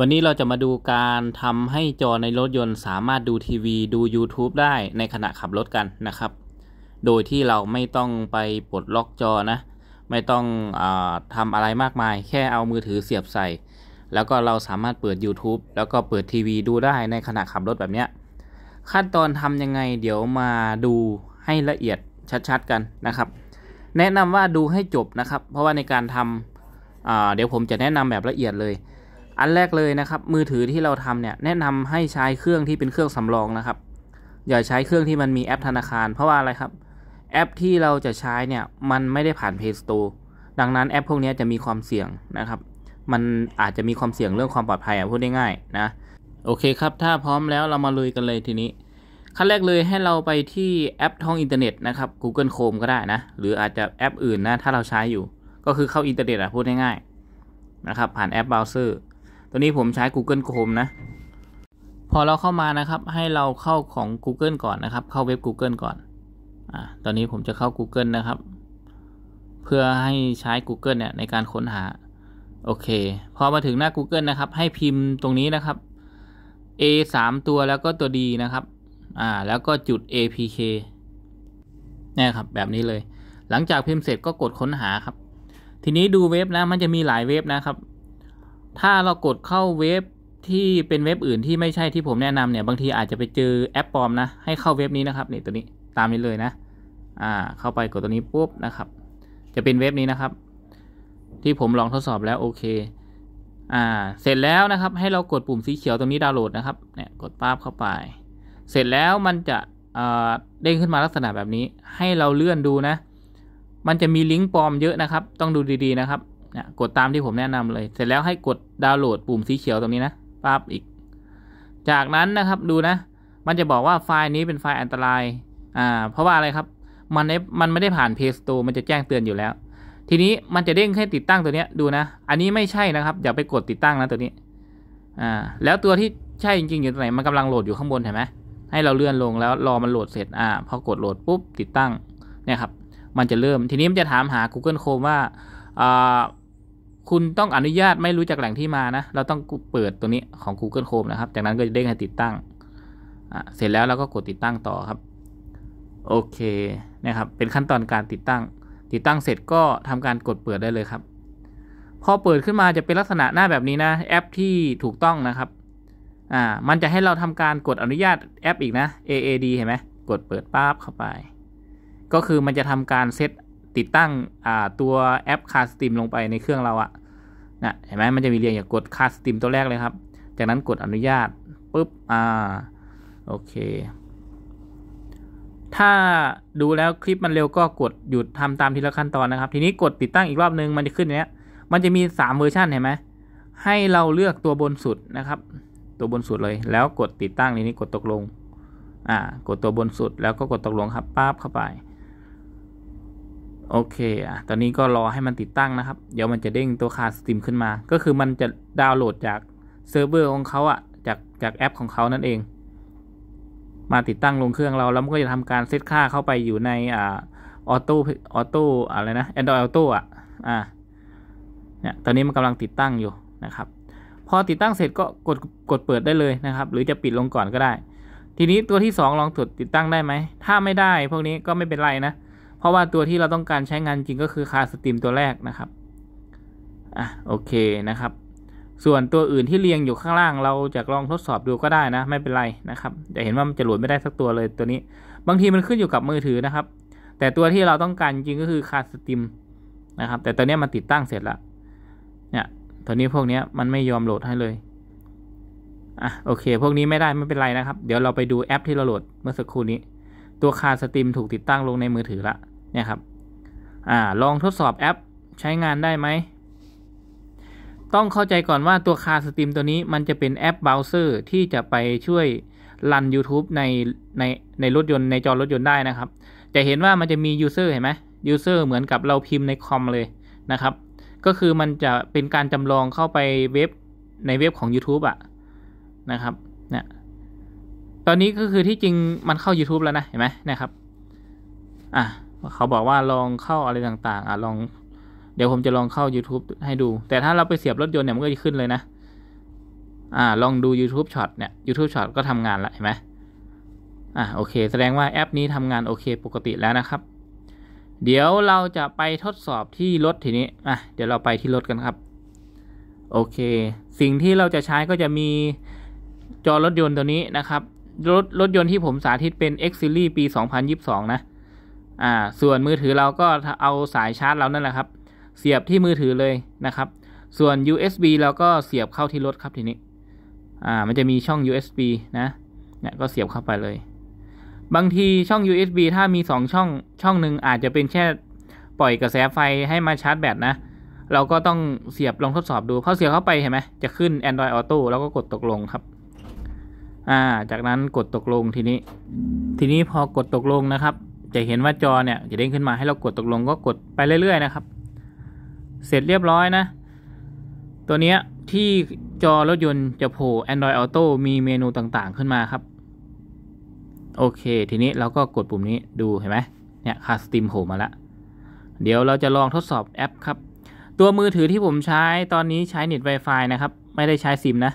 วันนี้เราจะมาดูการทำให้จอในรถยนต์ สามารถดูทีวีดู YouTube ได้ในขณะขับรถกันนะครับ โดยที่เราไม่ต้องไปปลดล็อกจอนะ ไม่ต้องอทำอะไรมากมาย แค่เอามือถือเสียบใส่ แล้วก็เราสามารถเปิด YouTube แล้วก็เปิดทีวีดูได้ในขณะขับรถแบบนี้ขั้นตอนทำยังไงเดี๋ยวมาดูให้ละเอียดชัดๆกันนะครับ แนะนำว่าดูให้จบนะครับ เพราะว่าในการทำเดี๋ยวผมจะแนะนำแบบละเอียดเลยอันแรกเลยนะครับมือถือที่เราทำเนี่ยแนะนำให้ใช้เครื่องที่เป็นเครื่องสำรองนะครับ อย่าใช้เครื่องที่มันมีแอปธนาคารเพราะว่าอะไรครับ แอปที่เราจะใช้เนี่ยมันไม่ได้ผ่าน Play Store ดังนั้นแอปพวกนี้จะมีความเสี่ยงนะครับ มันอาจจะมีความเสี่ยงเรื่องความปลอดภัยพูดได้ง่ายนะ โอเคครับถ้าพร้อมแล้วเรามาลุยกันเลยทีนี้ ขั้นแรกเลยให้เราไปที่แอปท่องอินเทอร์เน็ตนะครับ Google Chrome ก็ได้นะหรืออาจจะแอปอื่นนะถ้าเราใช้อยู่ ก็คือเข้าอินเทอร์เน็ตอะพูดง่ายๆนะครับผ่านแอปเบราว์เซอร์ตัวนี้ผมใช้ Google Chrome นะ พอเราเข้ามานะครับให้เราเข้าของ Google ก่อนนะครับ เข้าเว็บ Google ก่อนอ่าตอนนี้ผมจะเข้า Google นะครับ เพื่อให้ใช้ Google เนี่ยในการค้นหา โอเคพอมาถึงหน้า Google นะครับ ให้พิมพ์ตรงนี้นะครับ A 3ตัวแล้วก็ตัว D นะครับอ่าแล้วก็จุด APK นี่ครับ แบบนี้เลย หลังจากพิมพ์เสร็จก็กดค้นหาครับ ทีนี้ดูเว็บนะ มันจะมีหลายเว็บนะครับถ้าเรากดเข้าเว็บที่เป็นเว็บอื่นที่ไม่ใช่ที่ผมแนะนำเนี่ยบางทีอาจจะไปเจอแอปปลอมนะให้เข้าเว็บนี้นะครับเนี่ยตัวนี้ตามนี้เลยนะอ่าเข้าไปกดตัวนี้ปุ๊บนะครับ จะเป็นเว็บนี้นะครับ ที่ผมลองทดสอบแล้วโอเคอ่าเสร็จแล้วนะครับ ให้เรากดปุ่มสีเขียว ตรงนี้ดาวน์โหลดนะครับเนี่ยกดป้าบเข้าไป เสร็จแล้วมันจะเด้งขึ้นมาลักษณะแบบนี้ ให้เราเลื่อนดูนะ มันจะมีลิงก์ปลอมเยอะนะครับ ต้องดูดีๆ นะครับเนี่ยกดตามที่ผมแนะนำเลย เสร็จแล้วให้กดดาวน์โหลดปุ่มสีเขียวตรงนี้นะปั๊บอีก จากนั้นนะครับดูนะ มันจะบอกว่าไฟล์นี้เป็นไฟล์อันตราย อ่า เพราะว่าอะไรครับ มันมันไม่ได้ผ่าน Play Store มันจะแจ้งเตือนอยู่แล้ว ทีนี้มันจะเด้งให้ติดตั้งตัวเนี้ยดูนะ อันนี้ไม่ใช่นะครับ อย่าไปกดติดตั้งนะตัวนี้ อ่า แล้วตัวที่ใช่จริงๆ อยู่ตรงไหนมันกำลังโหลดอยู่ข้างบนเห็นไหม ให้เราเลื่อนลงแล้วรอมันโหลดเสร็จ อ่า พอกดโหลดปุ๊บติดตั้ง เนี่ยครับ มันจะเริ่ม ทีนี้มันจะถามหา Google Chrome ว่าอ่าคุณต้องอนุญาตไม่รู้จักแหล่งที่มานะเราต้องเปิดตัวนี้ของ Google Chrome นะครับจากนั้นก็จะเด้งให้ติดตั้ง เสร็จแล้วเราก็กดติดตั้งต่อครับโอเค นะครับเป็นขั้นตอนการติดตั้ง ติดตั้งเสร็จก็ทำการกดเปิดได้เลยครับ พอเปิดขึ้นมาจะเป็นลักษณะหน้าแบบนี้นะ แอปที่ถูกต้องนะครับอ่ามันจะให้เราทำการกดอนุญาตแอปอีกนะ AAD เห็นไหมกดเปิดป้าบเข้าไป ก็คือมันจะทำการเซตติดตั้งตัวแอปคาสติมลงไปในเครื่องเราอะนะเห็นไหมมันจะมีเรียงอย่างกดคาสติมตัวแรกเลยครับ จากนั้นกดอนุญาตปุ๊บอ่าโอเค ถ้าดูแล้วคลิปมันเร็วก็กดหยุดทำตามทีละขั้นตอนนะครับ ทีนี้กดติดตั้งอีกรอบนึง มันจะขึ้นเนี้ย มันจะมี 3เวอร์ชันเห็นไหมให้เราเลือกตัวบนสุดนะครับ ตัวบนสุดเลยแล้วกดติดตั้งทีนี้กดตกลงอ่ากดตัวบนสุดแล้วก็กดตกลงครับป้าบเข้าไปโอเคอ่ะ ตอนนี้ก็รอให้มันติดตั้งนะครับ เดี๋ยวมันจะเด้งตัวคาสติีมขึ้นมา ก็คือมันจะดาวน์โหลดจากเซิร์ฟเวอร์ของเขาอ่ะ จาก จากแอปของเขานั่นเอง มาติดตั้งลงเครื่องเรา แล้วมันก็จะทำการเซตค่าเข้าไปอยู่ใน อ่า ออโต้ ออโต้ อะไรนะอนดรอยออโต้ อ่ะ อ่าเนี่ย ตอนนี้มันกำลังติดตั้งอยู่ นะครับ พอติดตั้งเสร็จก็กด กดเปิดได้เลยนะครับ หรือจะปิดลงก่อนก็ได้ ทีนี้ตัวที่ 2 ลองตรวจติดตั้งได้ไหม ถ้าไม่ได้ พวกนี้ก็ไม่เป็นไรนะราะว่าตัวที่เราต้องการใช้งานจริงก็คือคาสตรีมตัวแรกนะครับ อ่ะโอเคนะครับ ส่วนตัวอื่นที่เรียงอยู่ข้างล่าง เราจะลองทดสอบดูก็ได้นะไม่เป็นไรนะครับจะเห็นว่ามันจะหลุดไม่ได้สักตัวเลยตัวนี้ บางทีมันขึ้นอยู่กับมือถือนะครับ แต่ตัวที่เราต้องการจริงก็คือคาสตรีมนะครับ แต่ตัวนี้มันติดตั้งเสร็จแล้ว เนี่ยตัวนี้พวกนี้มันไม่ยอมโหลดให้เลยอ่ะโอเค พวกนี้ไม่ได้ไม่เป็นไรนะครับ เดี๋ยวเราไปดูแอปที่เราโหลดเมื่อสักครู่นี้ ตัวคาสตรีมถูกติดตั้งลงในมือถือละนี่ยครับอ่าลองทดสอบแอปใช้งานได้ไหม ต้องเข้าใจก่อนว่าตัวคาสตรีมตัวนี้มันจะเป็นแอปเบราว์เซอร์ที่จะไปช่วยรัน YouTube ในในในรถยนต์ในจอ รถ ยนต์ได้นะครับ จะเห็นว่ามันจะมียูเซอร์เห็นไหมยูเซอร์เหมือนกับเราพิมพ์ในคอมเลยนะครับ ก็คือมันจะเป็นการจำลองเข้าไปเว็บในเว็บของ YouTube อะนะครับเนี่ยตอนนี้ก็คือที่จริงมันเข้า YouTube แล้วนะ เห็นไหมนะครับ อ่ะเขาบอกว่าลองเข้าอะไรต่างๆ อ่ะลอง เดี๋ยวผมจะลองเข้า YouTube ให้ดู แต่ถ้าเราไปเสียบรถยนต์เนี่ยมันก็จะขึ้นเลยนะอ่าลองดู YouTube Shot เนี่ย YouTube Shot ก็ทำงานละเห็นไหมอ่าโอเค แสดงว่าแอปนี้ทำงานโอเค ปกติแล้วนะครับ เดี๋ยวเราจะไปทดสอบที่รถทีนี้อ่ะเดี๋ยวเราไปที่รถกันครับ โอเค สิ่งที่เราจะใช้ก็จะมีจอรถยนต์ตัวนี้นะครับ รถรถยนต์ที่ผมสาธิตเป็น X Series ปี2022 นะอ่าส่วนมือถือเราก็เอาสายชาร์จเรานั่นแหละครับ เสียบที่มือถือเลยนะครับ ส่วน USB เราก็เสียบเข้าที่รถครับทีนี้ อ่ามันจะมีช่อง USB นะเนี่ยก็เสียบเข้าไปเลย บางทีช่อง USB ถ้ามี2ช่องช่องหนึ่งอาจจะเป็นแค่ปล่อยกระแสไฟให้มาชาร์จแบตนะ เราก็ต้องเสียบลองทดสอบดูพอเสียบเข้าไปเห็นไหมจะขึ้น Android Auto แล้วก็กดตกลงครับ อ่าจากนั้นกดตกลงทีนี้ ทีนี้พอกดตกลงนะครับจะเห็นว่าจอเนี่ยจะเด้งขึ้นมาให้เรากดตกลงก็กดไปเรื่อยๆนะครับ เสร็จเรียบร้อยนะ ตัวเนี้ยที่จอรถยนต์จะโผล่ Android Auto มีเมนูต่างๆขึ้นมาครับ โอเค ทีนี้เราก็กดปุ่มนี้ดูเห็นไหมเนี่ยคาสติมโผล่มาละเดี๋ยวเราจะลองทดสอบแอปครับ ตัวมือถือที่ผมใช้ตอนนี้ใช้เน็ต Wi-Fi นะครับ ไม่ได้ใช้ซิมนะ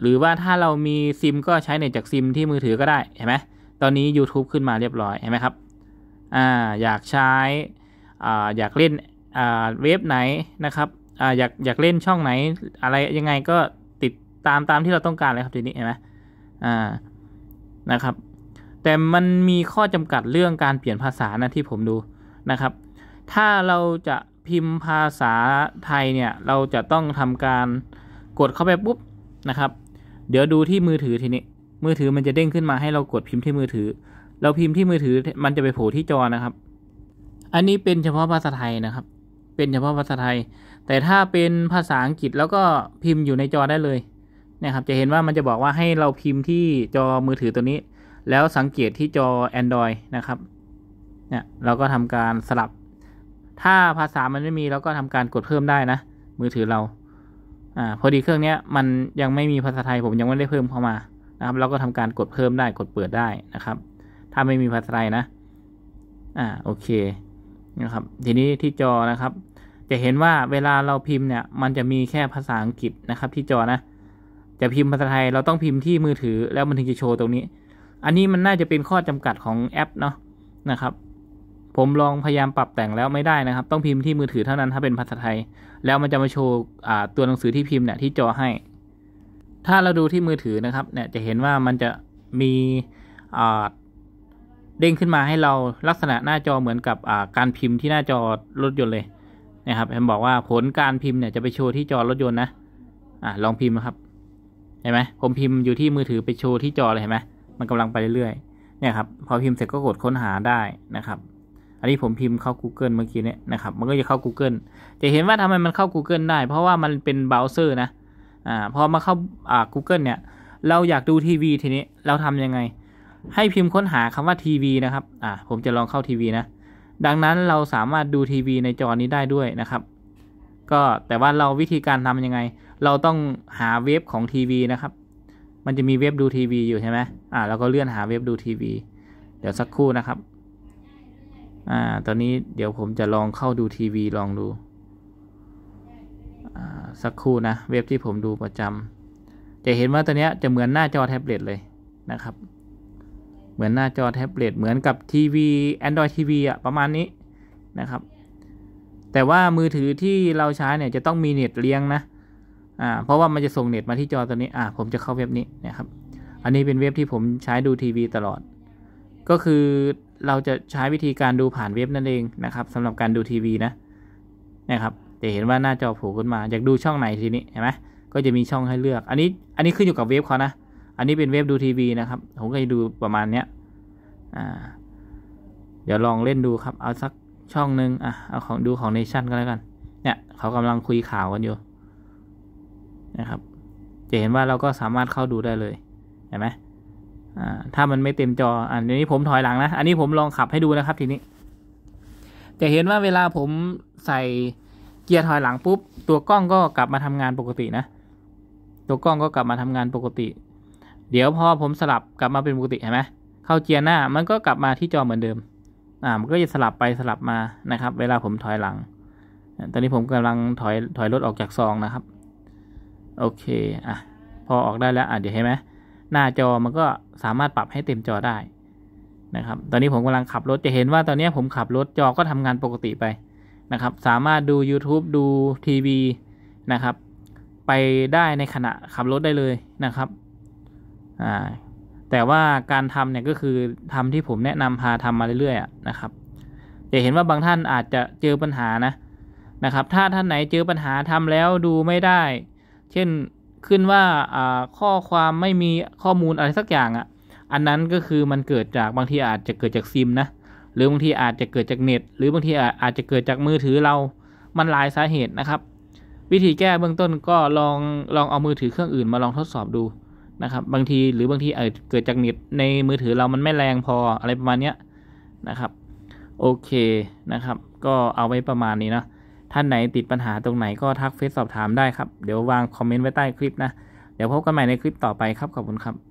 หรือว่าถ้าเรามีซิม ก็ใช้เน็ตจากซิมที่มือถือก็ได้เห็นไหมตอนนี้ YouTube ขึ้นมาเรียบร้อยเห็นไหมครับออยากใช้ออยากเล่นเว็บไหนนะครับออยากอยากเล่นช่องไหนอะไรยังไงก็ติดตามตามที่เราต้องการเลยครับทีนี้เห็นไหมนะครับแต่มันมีข้อจำกัดเรื่องการเปลี่ยนภาษานะที่ผมดูนะครับถ้าเราจะพิมพ์ภาษาไทยเนี่ยเราจะต้องทำการ กดเข้าไปปุ๊บนะครับเดี๋ยวดูที่มือถือทีนี้มือถือมันจะเด้งขึ้นมาให้เรากดพิมพ์ที่มือถือเราพิมพ์ที่มือถือมันจะไปโผล่ที่จอนะครับ อันนี้เป็นเฉพาะภาษาไทยนะครับ เป็นเฉพาะภาษาไทย แต่ถ้าเป็นภาษาอังกฤษแล้วก็พิมพ์อยู่ในจอได้เลยนะครับ จะเห็นว่ามันจะบอกว่าให้เราพิมพ์ที่จอมือถือตัวนี้ แล้วสังเกตที่จอ Android นะครับ เนี่ยเราก็ทำการสลับ ถ้าภาษามันไม่มีเราก็ทำการกดเพิ่มได้นะ มือถือเรา อ่าพอดีเครื่องเนี้ยมันยังไม่มีภาษาไทยผมยังไม่ได้เพิ่มเข้ามานะครับ เราก็ทำการกดเพิ่มได้กดเปิดได้นะครับถ้าไม่มีภาษาไทยนะ อ่า โอเคนะครับ ทีนี้ที่จอนะครับ จะเห็นว่าเวลาเราพิมพ์เนี่ย มันจะมีแค่ภาษาอังกฤษนะครับที่จอนะ จะพิมพ์ภาษาไทยเราต้องพิมพ์ที่มือถือ แล้วมันถึงจะโชว์ตรงนี้ อันนี้มันน่าจะเป็นข้อจำกัดของแอปเนาะ นะครับ ผมลองพยายามปรับแต่งแล้วไม่ได้นะครับ ต้องพิมพ์ที่มือถือเท่านั้นถ้า เป็นภาษาไทย แล้วมันจะมาโชว์ตัวหนังสือที่พิมพ์เนี่ย ที่จอให้ ถ้าเราดูที่มือถือนะครับ เนี่ยจะเห็นว่ามันจะมี อเด้งขึ้นมาให้เราลักษณะหน้าจอเหมือนกับการพิมพ์ที่หน้าจอรถยนต์เลยนะครับผมบอกว่าผลการพิมพ์เนี่ยจะไปโชว์ที่จอรถยนต์นะอ่ะลองพิมพ์นะครับเห็นไหมผมพิมพ์อยู่ที่มือถือไปโชว์ที่จอเลยเห็นไหมมันกำลังไปเรื่อยๆเนี่ยครับพอพิมพ์เสร็จก็กดค้นหาได้นะครับ อันนี้ผมพิมพ์เข้า Google เมื่อกี้เนี่ยนะครับ มันก็จะเข้า Google จะเห็นว่าทำไมมันเข้า Google ได้ เพราะว่ามันเป็นเบราว์เซอร์นะอ่าพอมาเข้าอ่า Google เนี่ยเราอยากดูทีวีทีนี้เราทํำยังไงให้พิมพ์ค้นหาคำว่า ทีวีนะครับ อ่าผมจะลองเข้าทีวีนะ ดังนั้นเราสามารถดูทีวี ในจอนี้ได้ด้วยนะครับ ก็แต่ว่าเราวิธีการทำยังไง เราต้องหาเว็บของทีวี นะครับ มันจะมีเว็บดูทีวีอยู่ใช่ไหม อ่าเราก็เลื่อนหาเว็บดูทีวี เดี๋ยวสักครู่นะครับ อ่าตอนนี้เดี๋ยวผมจะลองเข้าดูทีวี ลองดู อ่า สักครู่นะ เว็บที่ผมดูประจำจะเห็นว่าตัวนี้จะเหมือนหน้าจอแท็บเล็ตเลยนะครับเหมือนหน้าจอแท็บเล็ตเหมือนกับทีวี Android TV อะประมาณนี้นะครับ แต่ว่ามือถือที่เราใช้เนี่ยจะต้องมีเน็ตเลี้ยงนะอ่าเพราะว่ามันจะส่งเน็ตมาที่จอตัวนี้อ่าผมจะเข้าเว็บนี้นะครับ อันนี้เป็นเว็บที่ผมใช้ดูทีวีตลอดก็คือเราจะใช้วิธีการดูผ่านเว็บนั่นเองนะครับสำหรับการดูทีวีนะนะครับจะเห็นว่าหน้าจอโผล่ขึ้นมาอยากดูช่องไหนทีนี้เห็นไหมก็จะมีช่องให้เลือก อันนี้อันนี้ขึ้นอยู่กับเว็บเขานะอันนี้ เป็นเว็บดูทีวีนะครับ ผมก็จะดูประมาณเนี้ยอ่าเดี๋ยวลองเล่นดูครับ เอาสักช่องหนึ่งอ่ะ เอาของดูของเนชั่นก็แล้วกัน เนี่ย เขากำลังคุยข่าวกันอยู่นะครับ จะเห็นว่าเราก็สามารถเข้าดูได้เลย เห็นไหมอ่าถ้ามันไม่เต็มจอ อันนี้ผมถอยหลังนะ อันนี้ผมลองขับให้ดูนะครับ ทีนี้ จะเห็นว่าเวลาผมใส่เกียร์ถอยหลังปุ๊บ ตัวกล้องก็กลับมาทำงานปกตินะ ตัวกล้องก็กลับมาทำงานปกติเดี๋ยวพอผมสลับกลับมาเป็นปกติเห็นไหมเข้าเกียร์หน้า มันก็กลับมาที่จอเหมือนเดิม อ่า มันก็จะสลับไปสลับมานะครับ เวลาผมถอยหลัง ตอนนี้ผมกำลังถอยถอยรถออกจากซองนะครับ โอเค อ่ะ พอออกได้แล้ว อ่ะเดี๋ยวเห็นไหมหน้าจอมันก็สามารถปรับให้เต็มจอได้ นะครับ ตอนนี้ผมกำลังขับรถ จะเห็นว่า ตอนนี้ผมขับรถจอก็ทำงานปกติไป นะครับ สามารถดู YouTube ดูทีวีนะครับ ไปได้ในขณะขับรถได้เลยนะครับอ่าแต่ว่าการทำเนี่ยก็คือ ทำที่ผมแนะนำพาทำมาเรื่อยๆนะครับจะเห็นว่าบางท่านอาจจะเจอปัญหานะนะครับถ้าท่านไหนเจอปัญหาทำแล้วดูไม่ได้ เช่นขึ้นว่าข้อความไม่มีข้อมูลอะไรสักอย่างอะ่ะอันนั้นก็คือมันเกิดจากบางทีอาจจะเกิดจากซิมนะหรือบางทีอาจจะเกิดจากเน็ต หรือบางทีอาจจะเกิดจากมือถือเรา มันหลายสาเหตุนะครับวิธีแก้เบื้องต้นก็ลองลองเอามือถือเครื่องอื่นมาลองทดสอบดูนะครับบางที หรือบาง ทีเออเกิดจากเน็ตในมือถือเรามัน ไม่แรงพออะไร ประมาณ เนี้ยนะครับโอเคนะครับ ก็เอาไว้ประมาณนี้นะท่านไหนติดปัญหาตรงไหนก็ทักเฟซสอบ ถาม ได้ ครับ เดี๋ยววาง คอมเมนต์ไว้ใต้คลิปนะเดี๋ยวพบกันใหม่ใน คลิปต่อไปครับขอบคุณ ครับ